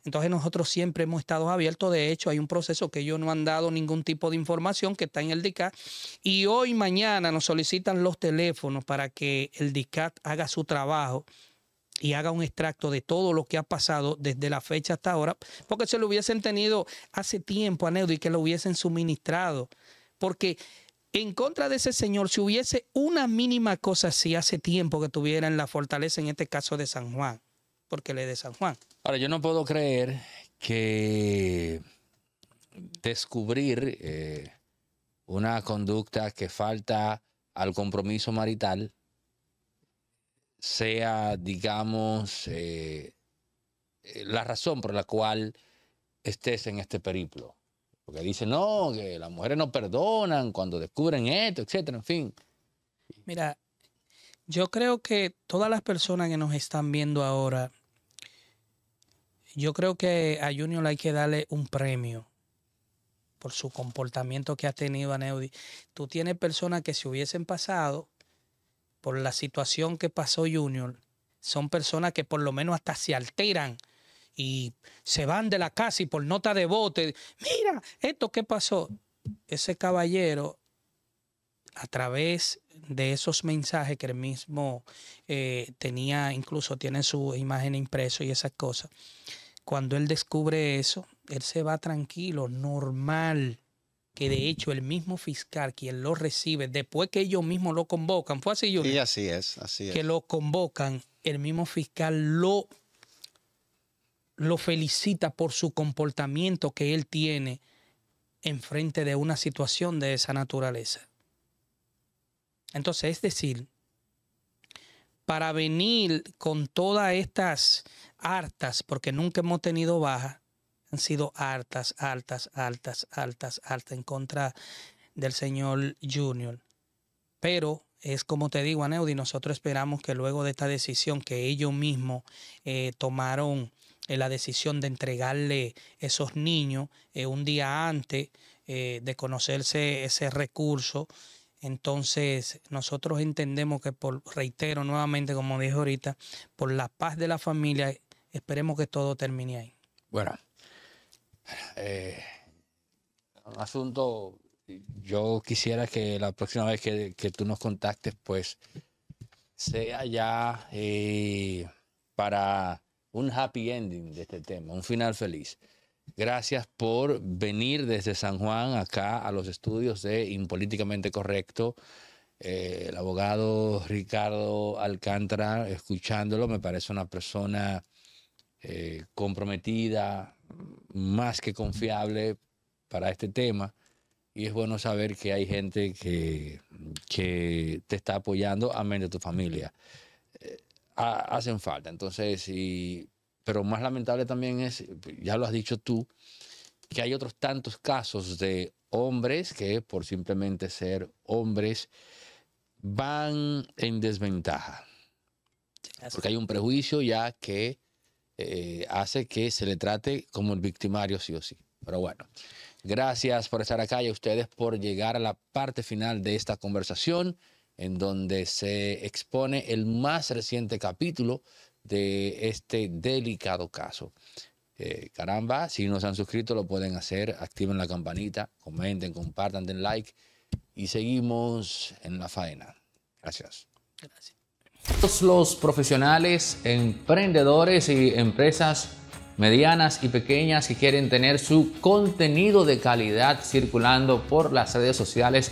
Entonces nosotros siempre hemos estado abiertos. De hecho, hay un proceso que ellos no han dado ningún tipo de información que está en el DICAT. Y hoy, mañana, nos solicitan los teléfonos para que el DICAT haga su trabajo y haga un extracto de todo lo que ha pasado desde la fecha hasta ahora, porque se lo hubiesen tenido hace tiempo a Neudo y que lo hubiesen suministrado. Porque en contra de ese señor, si hubiese una mínima cosa si hace tiempo que tuviera en la fortaleza, en este caso de San Juan, porque le de San Juan. Ahora, yo no puedo creer que descubrir eh, una conducta que falta al compromiso marital sea, digamos, eh, eh, la razón por la cual estés en este periplo. Porque dicen, no, que las mujeres no perdonan cuando descubren esto, etcétera, en fin. Mira, yo creo que todas las personas que nos están viendo ahora, yo creo que a Junior hay que darle un premio por su comportamiento que ha tenido a Neudi. Tú tienes personas que si hubiesen pasado por la situación que pasó Junior, son personas que por lo menos hasta se alteran y se van de la casa y por nota de bote, mira, esto qué pasó. Ese caballero, a través de esos mensajes que él mismo eh, tenía, incluso tiene su imagen impreso y esas cosas, cuando él descubre eso, él se va tranquilo, normal que de hecho el mismo fiscal quien lo recibe, después que ellos mismos lo convocan, fue así, yo Sí, así es, así es. Que lo convocan, el mismo fiscal lo lo felicita por su comportamiento que él tiene en frente de una situación de esa naturaleza. Entonces, es decir, para venir con todas estas hartas, porque nunca hemos tenido baja, han sido hartas, altas, altas, altas, hartas en contra del señor Junior. Pero es como te digo, Aneudi, nosotros esperamos que luego de esta decisión que ellos mismos eh, tomaron la decisión de entregarle esos niños eh, un día antes eh, de conocerse ese recurso. Entonces, nosotros entendemos que, por, reitero nuevamente, como dije ahorita, por la paz de la familia, esperemos que todo termine ahí. Bueno, eh, un asunto, yo quisiera que la próxima vez que, tú nos contactes, pues, sea ya para un happy ending de este tema, un final feliz. Gracias por venir desde San Juan acá a los estudios de Impolíticamente Correcto. Eh, el abogado Ricardo Alcántara, escuchándolo, me parece una persona eh, comprometida, más que confiable para este tema. Y es bueno saber que hay gente que, que te está apoyando, amén de tu familia hacen falta. Entonces, y, pero más lamentable también es, ya lo has dicho tú, que hay otros tantos casos de hombres que por simplemente ser hombres van en desventaja. Porque hay un prejuicio ya que eh, hace que se le trate como el victimario sí o sí. Pero bueno, gracias por estar acá y a ustedes por llegar a la parte final de esta conversación en donde se expone el más reciente capítulo de este delicado caso. Eh, caramba, si no se han suscrito lo pueden hacer, activen la campanita, comenten, compartan, den like y seguimos en la faena. Gracias. Gracias. Todos los profesionales, emprendedores y empresas medianas y pequeñas que quieren tener su contenido de calidad circulando por las redes sociales